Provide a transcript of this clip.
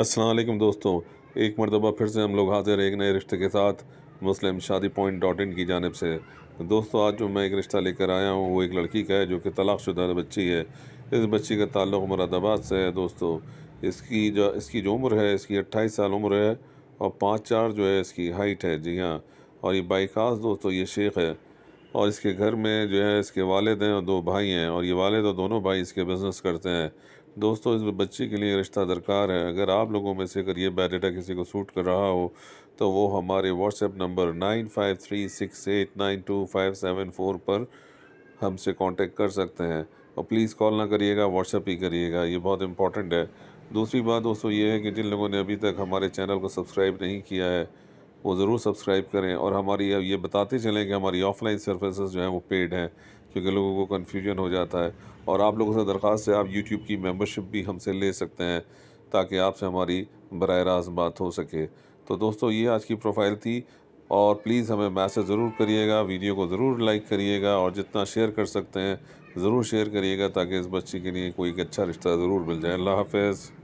असलम दोस्तों एक मरतबा फिर से हम लोग हाजिर एक नए रिश्ते के साथ मुस्लिम शादी पॉइंट डॉट इन की जानब से तो दोस्तों आज जो मैं एक रिश्ता लेकर आया हूँ वो एक लड़की का है जो कि तलाक़शुदा बच्ची है इस बच्ची का ताल्लुक़ मुरादाबाद से है दोस्तों इसकी जो इसकी जो उम्र है इसकी अट्ठाईस साल उम्र है और पाँच चार जो है इसकी हाइट है जी हाँ और ये बाईकास दोस्तों ये शेख है और इसके घर में जो है इसके वालद हैं और दो भाई हैं और ये वालद और दोनों भाई इसके बिज़नेस करते हैं दोस्तों इस बच्चे के लिए रिश्ता दरकार है अगर आप लोगों में से ये बायोडाटा किसी को सूट कर रहा हो तो वो हमारे WhatsApp number nine five three six eight nine two five seven four पर हमसे कांटेक्ट कर सकते हैं और प्लीज़ कॉल ना करिएगा व्हाट्सएप ही करिएगा ये बहुत इंपॉर्टेंट है दूसरी बात दोस्तों ये है कि जिन लोगों ने अभी तक हमारे चैनल को सब्सक्राइब नहीं किया है वो ज़रूर सब्सक्राइब करें और हमारी ये बताते चलें कि हमारी ऑफ़लाइन सर्विसेज जो हैं वो पेड हैं क्योंकि लोगों को कन्फ्यूजन हो जाता है और आप लोगों से दरख्वास्त है आप यूट्यूब की मेम्बरशिप भी हमसे ले सकते हैं ताकि आपसे हमारी बर रास्त बात हो सके तो दोस्तों ये आज की प्रोफाइल थी और प्लीज़ हमें मैसेज ज़रूर करिएगा वीडियो को ज़रूर लाइक करिएगा और जितना शेयर कर सकते हैं ज़रूर शेयर करिएगा ताकि इस बच्ची के लिए कोई एक अच्छा रिश्ता ज़रूर मिल जाए अल्लाह हाफिज़